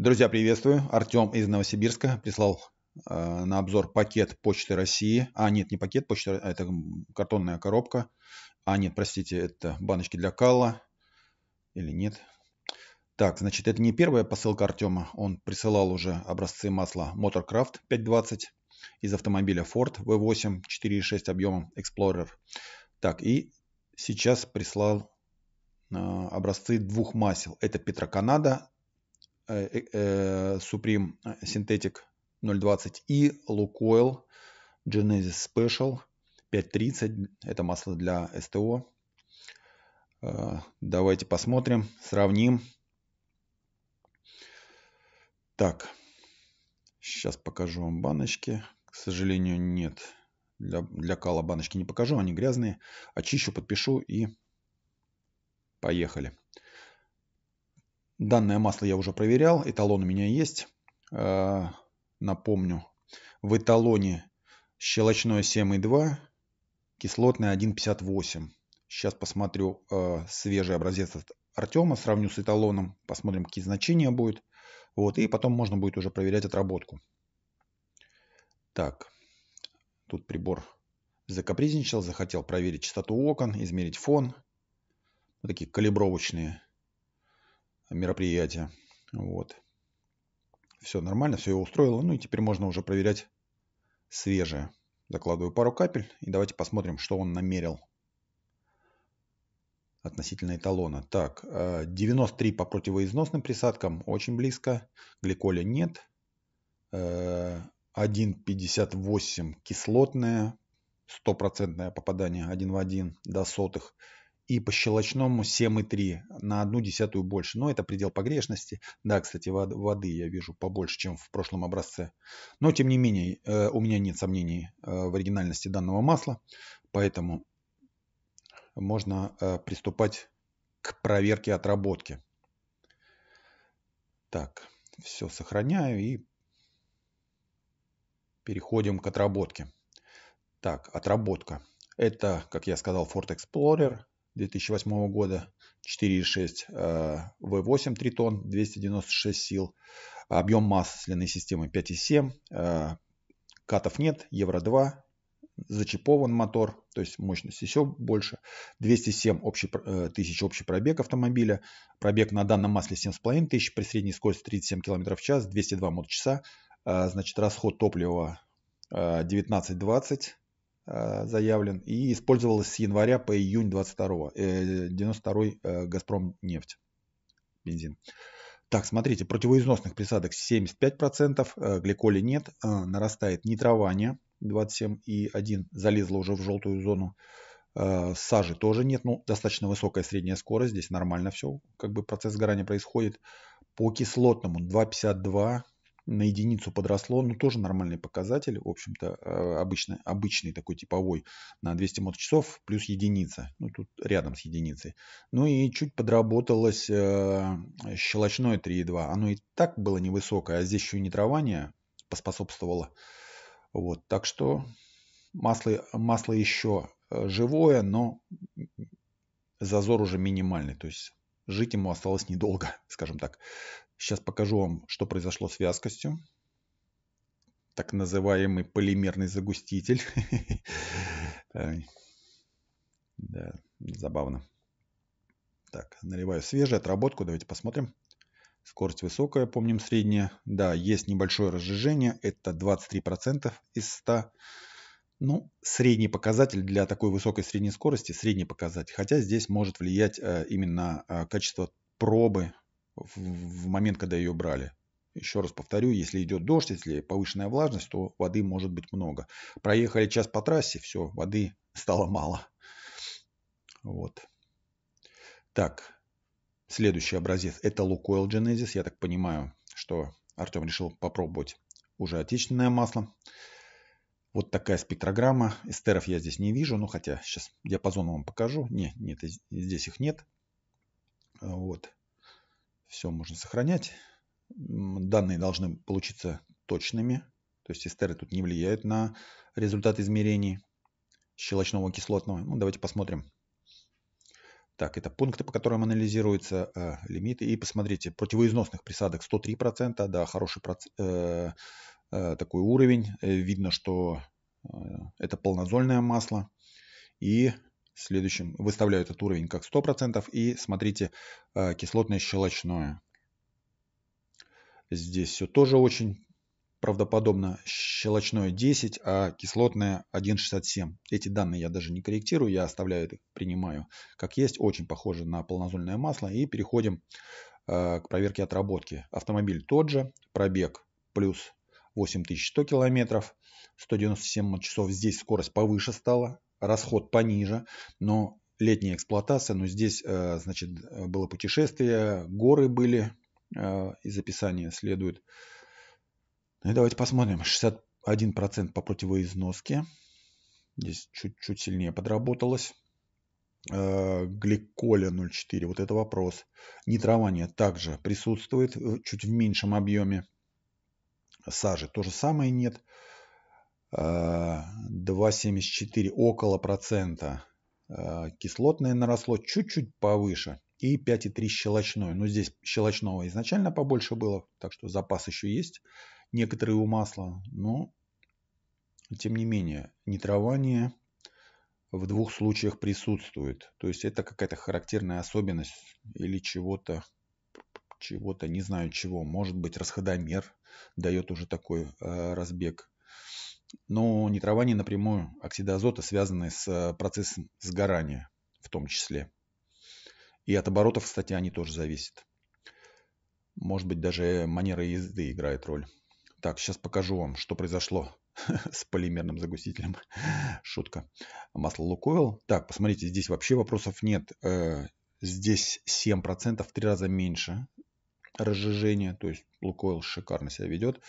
Друзья, приветствую. Артем из Новосибирска прислал э, на обзор пакет Почты России. А, нет, не пакет Почты, а это картонная коробка. А, нет, простите, это баночки для кала. Или нет? Так, значит, это не первая посылка Артема. Он присылал уже образцы масла Motorcraft 520 из автомобиля Ford V8 4.6 объемом Explorer. Так, и сейчас прислал э, образцы двух масел. Это Петроканада Э, э, Supreme э, Synthetic 0.20 и Lukoil Genesis Special 5.30. Это масло для СТО. Давайте посмотрим, сравним. Так, сейчас покажу вам баночки. К сожалению, нет. Для, для кала баночки не покажу, они грязные. Очищу, подпишу и поехали. Поехали. Данное масло я уже проверял, эталон у меня есть. Э, напомню, в эталоне щелочное 7,2, кислотное 1,58. Сейчас посмотрю э, свежий образец от Артема, сравню с эталоном, посмотрим, какие значения будут. Вот, и потом можно будет уже проверять отработку. Так, тут прибор закапризничал, захотел проверить частоту окон, измерить фон. Вот такие калибровочные мероприятие. Вот. Все нормально, все его устроило. Ну и теперь можно уже проверять свежее. Закладываю пару капель и давайте посмотрим, что он намерил относительно эталона. Так, 93 э, по противоизносным присадкам, очень близко. Гликоля нет. 1,58 э, кислотное, стопроцентное попадание один в один до сотых и по щелочному 7,3 на одну десятую больше. Но это предел погрешности. Да, кстати, воды я вижу побольше, чем в прошлом образце. Но, тем не менее, э, у меня нет сомнений э, в оригинальности данного масла, поэтому можно э, приступать к проверке отработки. Так, все сохраняю и переходим к отработке. Так, отработка. Это, как я сказал, Ford Explorer 2008 года 4,6 V8 3 тонн 296 сил. Объем масляной системы 5,7. Э, катов нет, Евро 2. Зачипован мотор, то есть мощность еще больше. 207 общий, э, тысяч общий пробег автомобиля. Пробег на данном масле 7,5 тысяч при средней скорости 37 км в час, 202 моточаса. Э, значит, расход топлива 19-20 Э, заявлен и использовалась с января по июнь 22 э, 92 э, Газпром нефть бензин. Так, смотрите, противоизносных присадок 75%, э, гликоли нет, э, нарастает нитрование а и 27,1, залезло уже в желтую зону. Сажи тоже нет, ну, достаточно высокая средняя скорость, здесь нормально все, как бы процесс сгорания происходит. По кислотному 2,52, на единицу подросло, ну тоже нормальный показатель, в общем-то, э, обычный, обычный такой типовой на 200 моточасов плюс единица, ну тут рядом с единицей. Ну и чуть подработалось э, щелочное 3,2, оно и так было невысокое, а здесь еще и нитрование поспособствовало. Вот, так что масло, масло еще э, живое, но зазор уже минимальный, то есть Жить ему осталось недолго, скажем так. Сейчас покажу вам, что произошло с вязкостью. Так называемый полимерный загуститель. Да, забавно. Так, наливаю свежую отработку. Давайте посмотрим. Скорость высокая, помним средняя. Да, есть небольшое разжижение. Это 23% из 100%. Ну, средний показатель для такой высокой средней скорости, средний показатель. Хотя здесь может влиять э, именно э, качество пробы в момент, когда ее брали. Еще раз повторю, если идет дождь, если повышенная влажность, то воды может быть много. Проехали час по трассе, все, воды стало мало. Вот. Так, следующий образец – это Lukoil Genesis. Я так понимаю, что Артем решил попробовать уже отечественное масло. Вот такая спектрограмма. Эстеров я здесь не вижу, ну хотя сейчас диапазон вам покажу. Не, нет, здесь их нет. Вот. Все можно сохранять. Данные должны получиться точными. То есть эстеры тут не влияют на результат измерений щелочного кислотного. Ну, давайте посмотрим. Так, это пункты, по которым анализируются э, лимиты. И посмотрите, противоизносных присадок 103%, да, хороший проц... Э, Э, такой уровень. Э, видно, что э, это полнозольное масло. И следующим выставляю этот уровень как 100%. И смотрите, кислотное щелочное. Здесь все тоже очень правдоподобно. Щелочное 10, а кислотное 1,67. Эти данные я даже не корректирую, я оставляю их, принимаю как есть. Очень похоже на полнозольное масло. И переходим к проверке отработки. Автомобиль тот же, пробег плюс 8100 километров, 197 часов. Здесь скорость повыше стала, расход пониже, но летняя эксплуатация, но ну, здесь, э, значит, было путешествие, горы были, э, из описания следует. Ну и давайте посмотрим. 61% по противоизноске. Здесь чуть-чуть сильнее подработалось. Э, Гликоля 0,4. Вот это вопрос. Нитрование также присутствует чуть в меньшем объеме сажи. То же самое нет. 2,74 около процента. Э, кислотное наросло чуть-чуть повыше. И 5,3 щелочное. Но здесь щелочного изначально побольше было, так что запас еще есть. Некоторые у масла, но тем не менее нитрование в двух случаях присутствует. То есть это какая-то характерная особенность или чего-то, чего-то, не знаю чего. Может быть расходомер дает уже такой э, разбег. Но нитрование напрямую оксида азота, связанные с э, процессом сгорания в том числе. И от оборотов, кстати, они тоже зависят. Может быть, даже манера езды играет роль. Так, сейчас покажу вам, что произошло с полимерным загустителем. Шутка. Масло Лукойл. Так, посмотрите, здесь вообще вопросов нет. Э, здесь 7%, в три раза меньше разжижения, то есть Лукойл шикарно себя ведет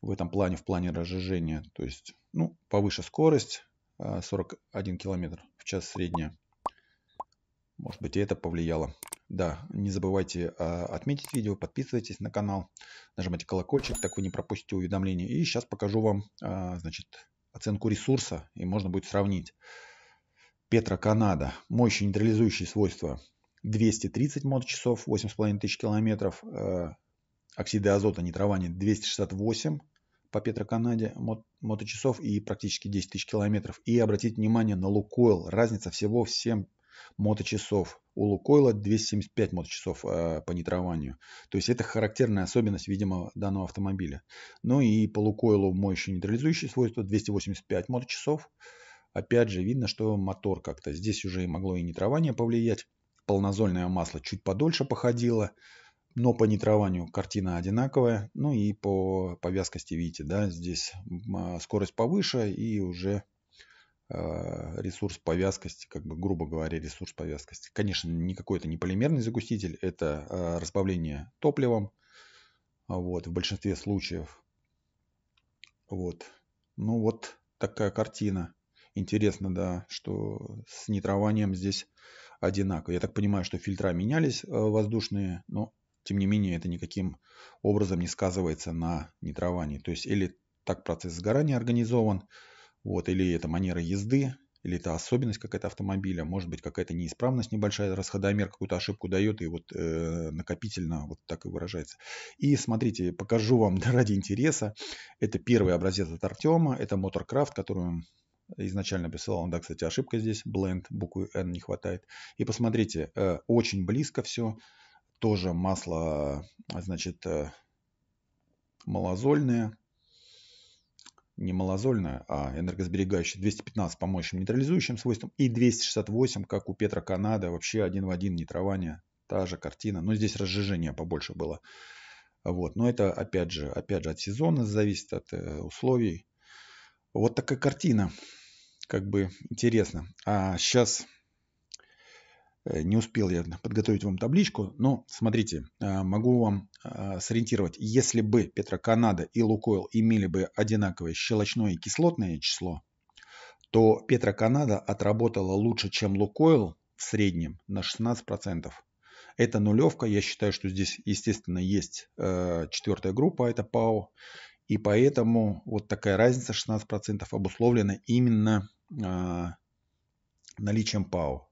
в этом плане, в плане разжижения, то есть ну, повыше скорость, 41 а, км в час средняя. Может быть и это повлияло. Да, не забывайте а, отметить видео, подписывайтесь на канал, нажимайте колокольчик, так вы не пропустите уведомления. И сейчас покажу вам а, значит, оценку ресурса, и можно будет сравнить. Петро Канада, мощь нейтрализующие свойства 230 моточасов, 8,5 тысяч километров. Э, оксиды азота, нитрование 268 по Петроканаде моточасов и практически 10 тысяч километров. И обратите внимание на Лукойл. Разница всего в 7 моточасов. У Лукойла 275 моточасов э, по нитрованию. То есть это характерная особенность, видимо, данного автомобиля. Ну и по Лукойлу моющие нейтрализующие свойства 285 моточасов. Опять же, видно, что мотор как-то. Здесь уже могло и нитрование повлиять полнозольное масло чуть подольше походило, но по нитрованию картина одинаковая. Ну и по, повязкости видите, да, здесь а, скорость повыше и уже а, ресурс повязкости, как бы грубо говоря, ресурс повязкости. вязкости. Конечно, никакой это не полимерный загуститель, это а, разбавление топливом. Вот, в большинстве случаев. Вот. Ну вот такая картина. Интересно, да, что с нитрованием здесь одинаково. Я так понимаю, что фильтра менялись э, воздушные, но тем не менее это никаким образом не сказывается на нитровании. То есть или так процесс сгорания организован, вот, или это манера езды, или это особенность какая-то автомобиля, может быть какая-то неисправность небольшая, расходомер какую-то ошибку дает и вот э, накопительно вот так и выражается. И смотрите, покажу вам ради интереса. Это первый образец от Артема, это Motorcraft, который изначально присылал. Да, кстати, ошибка здесь, blend, буквы N не хватает. И посмотрите, э, очень близко все. Тоже масло, а, значит, э, малозольное. Не малозольное, а энергосберегающее. 215 по мощным нейтрализующим свойствам. И 268, как у Петра Канада. Вообще один в один нитрование. Та же картина. Но здесь разжижение побольше было. Вот. Но это опять же, опять же от сезона зависит, от э, условий. Вот такая картина как бы интересно. А сейчас э, не успел я подготовить вам табличку, но смотрите, а, могу вам а, сориентировать. Если бы Петроканада и Лукойл имели бы одинаковое щелочное и кислотное число, то Петроканада отработала лучше, чем Лукойл в среднем на 16%. Это нулевка. Я считаю, что здесь, естественно, есть э, четвертая группа, это ПАО. И поэтому вот такая разница 16% обусловлена именно а, наличием ПАО.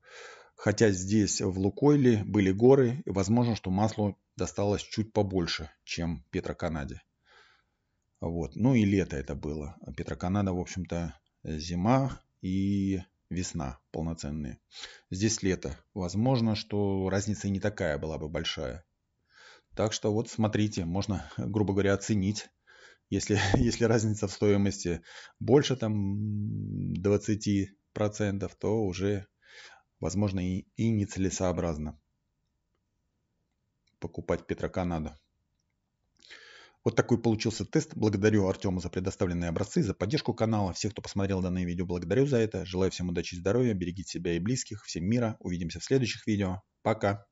Хотя здесь в Лукойле были горы, и возможно, что маслу досталось чуть побольше, чем Петроканаде. Вот. Ну и лето это было. Петроканада, в общем-то, зима и весна полноценные. Здесь лето. Возможно, что разница не такая была бы большая. Так что вот смотрите, можно, грубо говоря, оценить если, если разница в стоимости больше там 20%, то уже, возможно, и, и нецелесообразно покупать Петрака надо. Вот такой получился тест. Благодарю Артему за предоставленные образцы, за поддержку канала. Всех, кто посмотрел данное видео, благодарю за это. Желаю всем удачи и здоровья. Берегите себя и близких. Всем мира. Увидимся в следующих видео. Пока.